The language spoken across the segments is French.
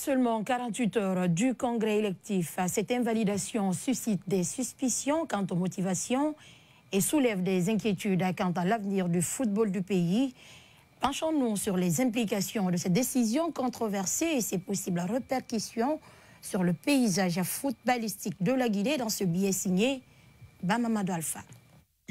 seulement 48 heures du congrès électif, cette invalidation suscite des suspicions quant aux motivations et soulève des inquiétudes quant à l'avenir du football du pays. Penchons-nous sur les implications de cette décision controversée et ses possibles répercussions sur le paysage footballistique de la Guinée dans ce billet signé Bamamado Alpha.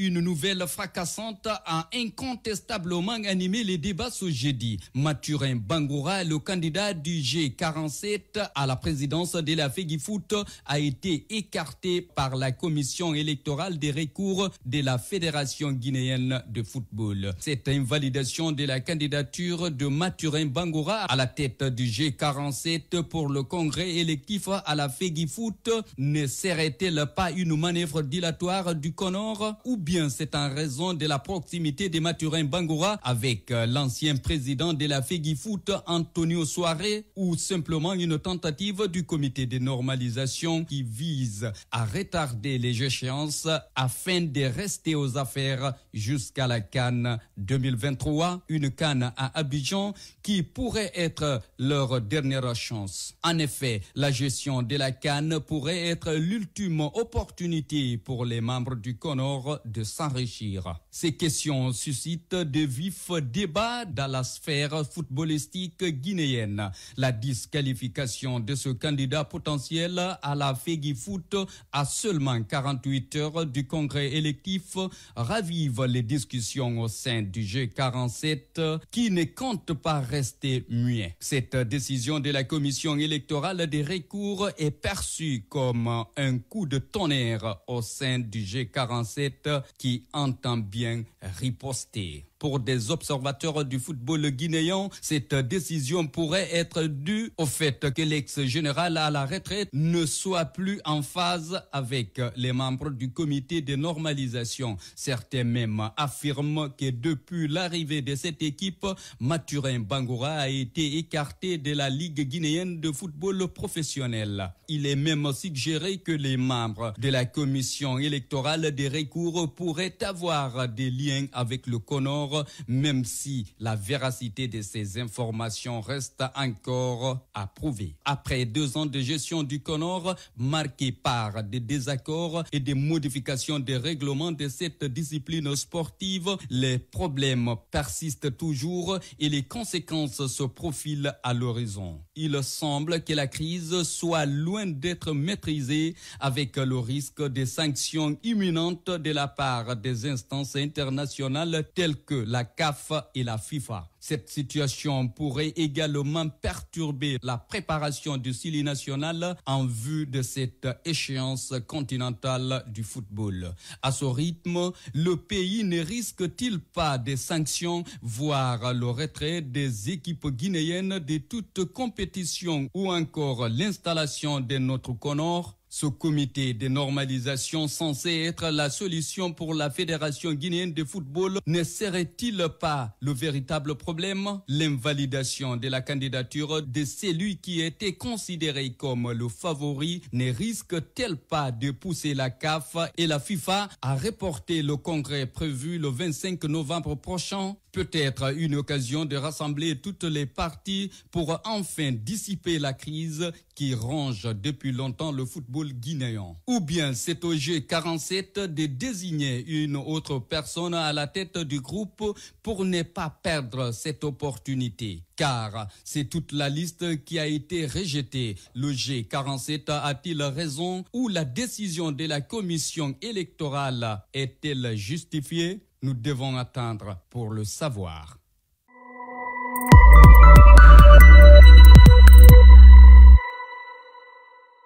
Une nouvelle fracassante a incontestablement animé les débats ce jeudi. Mathurin Bangoura, le candidat du G47 à la présidence de la Foot, a été écarté par la commission électorale des recours de la Fédération guinéenne de football. Cette invalidation de la candidature de Mathurin Bangoura à la tête du G47 pour le congrès électif à la Foot ne serait-elle pas une manœuvre dilatoire du Connor ou bien c'est en raison de la proximité de Mathurin Bangoura avec euh, l'ancien président de la Foot, Antonio Soare, ou simplement une tentative du comité de normalisation qui vise à retarder les échéances afin de rester aux affaires jusqu'à la Cannes 2023, une Cannes à Abidjan qui pourrait être leur dernière chance. En effet, la gestion de la Cannes pourrait être l'ultime opportunité pour les membres du Conor de s'enrichir. Ces questions suscitent de vifs débats dans la sphère footballistique guinéenne. La disqualification de ce candidat potentiel à la Fegi Foot à seulement 48 heures du congrès électif ravive les discussions au sein du G47 qui ne compte pas rester muet. Cette décision de la commission électorale des recours est perçue comme un coup de tonnerre au sein du G47 qui entend bien riposter. Pour des observateurs du football guinéen, cette décision pourrait être due au fait que l'ex-général à la retraite ne soit plus en phase avec les membres du comité de normalisation. Certains même affirment que depuis l'arrivée de cette équipe, Mathurin Bangoura a été écarté de la Ligue guinéenne de football professionnel. Il est même suggéré que les membres de la commission électorale des recours pourraient avoir des liens avec le CONOR même si la véracité de ces informations reste encore à prouver. Après deux ans de gestion du Connor, marqué par des désaccords et des modifications des règlements de cette discipline sportive, les problèmes persistent toujours et les conséquences se profilent à l'horizon. Il semble que la crise soit loin d'être maîtrisée avec le risque des sanctions imminentes de la part des instances internationales telles que la CAF et la FIFA. Cette situation pourrait également perturber la préparation du Sili national en vue de cette échéance continentale du football. À ce rythme, le pays ne risque-t-il pas des sanctions, voire le retrait des équipes guinéennes de toute compétition ou encore l'installation de notre Connor ce comité de normalisation censé être la solution pour la Fédération guinéenne de football ne serait-il pas le véritable problème L'invalidation de la candidature de celui qui était considéré comme le favori ne risque-t-elle pas de pousser la CAF et la FIFA à reporter le congrès prévu le 25 novembre prochain Peut-être une occasion de rassembler toutes les parties pour enfin dissiper la crise qui ronge depuis longtemps le football ou bien c'est au g 47 de désigner une autre personne à la tête du groupe pour ne pas perdre cette opportunité. Car c'est toute la liste qui a été rejetée. Le G47 a-t-il raison ou la décision de la commission électorale est-elle justifiée Nous devons attendre pour le savoir.